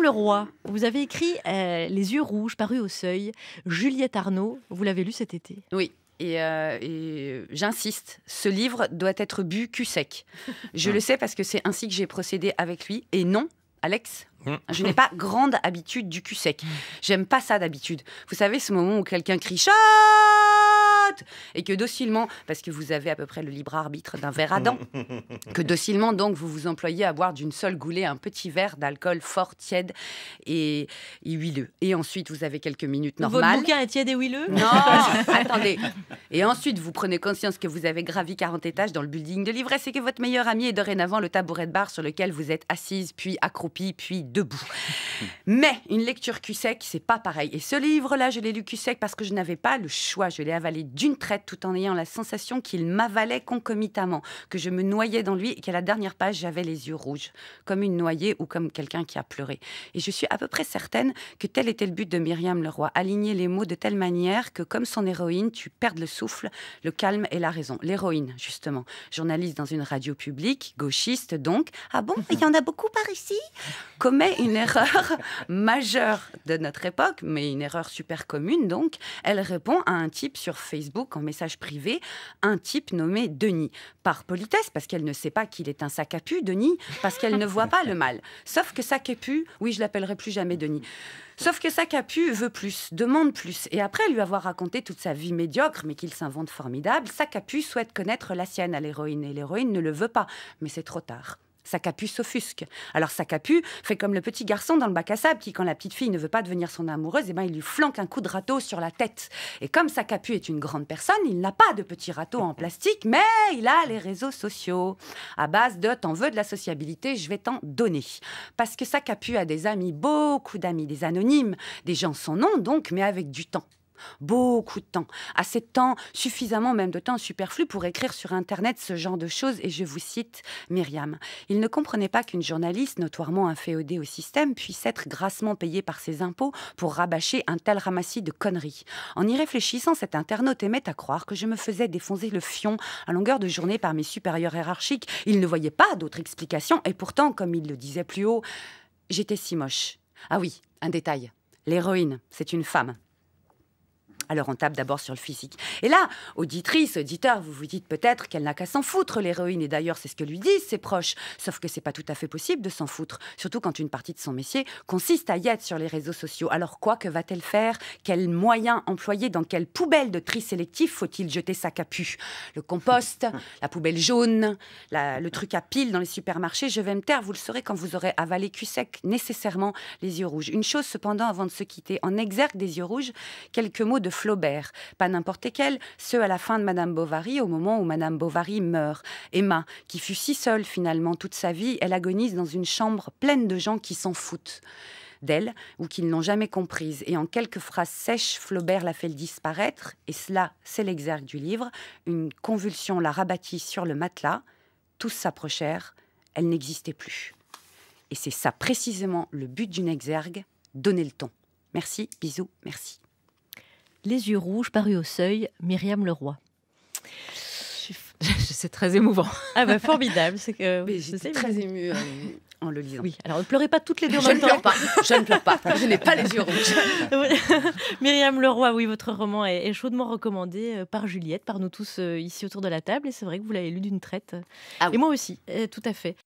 le roi. vous avez écrit euh, Les yeux rouges, parus au seuil, Juliette Arnaud, vous l'avez lu cet été Oui, et, euh, j'insiste, ce livre doit être bu cul sec. Je le sais parce que c'est ainsi que j'ai procédé avec lui. Et non, Alex, mm. je n'ai pas grande habitude du cul sec. J'aime pas ça d'habitude. Vous savez, ce moment où quelqu'un crie Chat et que docilement, parce que vous avez à peu près le libre arbitre d'un verre à dents, que docilement donc vous vous employez à boire d'une seule goulée un petit verre d'alcool fort, tiède et, huileux. Et ensuite vous avez quelques minutes normales. Votre bouquin est tiède et huileux Non, attendez. Et ensuite vous prenez conscience que vous avez gravi 40 étages dans le building de l'ivresse et que votre meilleur ami est dorénavant le tabouret de bar sur lequel vous êtes assise, puis accroupie, puis debout. Mais une lecture cul sec, c'est pas pareil. Et ce livre-là, je l'ai lu cul sec parce que je n'avais pas le choix. Je l'ai avalé du une traite tout en ayant la sensation qu'il m'avalait concomitamment, que je me noyais dans lui et qu'à la dernière page, j'avais les yeux rouges, comme une noyée ou comme quelqu'un qui a pleuré. Et je suis à peu près certaine que tel était le but de Myriam Leroy, aligner les mots de telle manière que, comme son héroïne, tu perdes le souffle, le calme et la raison. L'héroïne, justement, journaliste dans une radio publique, gauchiste donc, ah bon, il y en a beaucoup par ici, commet une erreur majeure de notre époque, mais une erreur super commune donc. Elle répond à un type sur Facebook en message privé un type nommé Denis. Par politesse, parce qu'elle ne sait pas qu'il est un sac à pu, Denis, parce qu'elle ne voit pas le mal. Sauf que sac à pu, oui, je l'appellerai plus jamais Denis. Sauf que sac à pu veut plus, demande plus. Et après lui avoir raconté toute sa vie médiocre, mais qu'il s'invente formidable, sac à pu souhaite connaître la sienne à l'héroïne. Et l'héroïne ne le veut pas, mais c'est trop tard. Sacapu s'offusque. Alors Sacapu fait comme le petit garçon dans le bac à sable qui, quand la petite fille ne veut pas devenir son amoureuse, eh ben, il lui flanque un coup de râteau sur la tête. Et comme Sacapu est une grande personne, il n'a pas de petit râteau en plastique, mais il a les réseaux sociaux. À base de t'en veux de la sociabilité, je vais t'en donner. Parce que Sacapu a des amis, beaucoup d'amis, des anonymes, des gens sans nom donc, mais avec du temps beaucoup de temps, assez de temps, suffisamment même de temps superflu pour écrire sur Internet ce genre de choses, et je vous cite Myriam. Il ne comprenait pas qu'une journaliste, notoirement inféodée au système, puisse être grassement payée par ses impôts pour rabâcher un tel ramassis de conneries. En y réfléchissant, cet internaute aimait à croire que je me faisais défoncer le fion à longueur de journée par mes supérieurs hiérarchiques. Il ne voyait pas d'autre explication, et pourtant, comme il le disait plus haut, j'étais si moche. Ah oui, un détail. L'héroïne, c'est une femme. Alors on tape d'abord sur le physique. Et là, auditrice, auditeur, vous vous dites peut-être qu'elle n'a qu'à s'en foutre, l'héroïne, et d'ailleurs c'est ce que lui disent ses proches, sauf que c'est pas tout à fait possible de s'en foutre, surtout quand une partie de son métier consiste à y être sur les réseaux sociaux. Alors quoi que va-t-elle faire Quels moyens employer Dans quelle poubelle de tri sélectif faut-il jeter sa capu Le compost, la poubelle jaune, le truc à pile dans les supermarchés, je vais me taire, vous le saurez quand vous aurez avalé cul sec, nécessairement les yeux rouges. Une chose cependant avant de se quitter, en exergue des yeux rouges, quelques mots de Flaubert, pas n'importe quel. ceux à la fin de Madame Bovary, au moment où Madame Bovary meurt. Emma, qui fut si seule finalement toute sa vie, elle agonise dans une chambre pleine de gens qui s'en foutent d'elle ou qui ne l'ont jamais comprise. Et en quelques phrases sèches, Flaubert la fait disparaître, et cela, c'est l'exergue du livre. Une convulsion la rabattit sur le matelas, tous s'approchèrent, elle n'existait plus. Et c'est ça précisément le but d'une exergue, donner le ton. Merci, bisous, merci. Les yeux rouges, paru au seuil, Myriam Leroy. C'est très émouvant. Ah bah, formidable, c'est que j'étais très émue euh, en, le lisant. Oui, alors ne pleurez pas toutes les deux en même temps. Hein. Je ne pleure pas, je n'ai pas les yeux rouges. Myriam Leroy, oui, votre roman est, chaudement recommandé euh, par Juliette, par nous tous euh, ici autour de la table, et c'est vrai que vous l'avez lu d'une traite. Ah et moi aussi, tout à fait.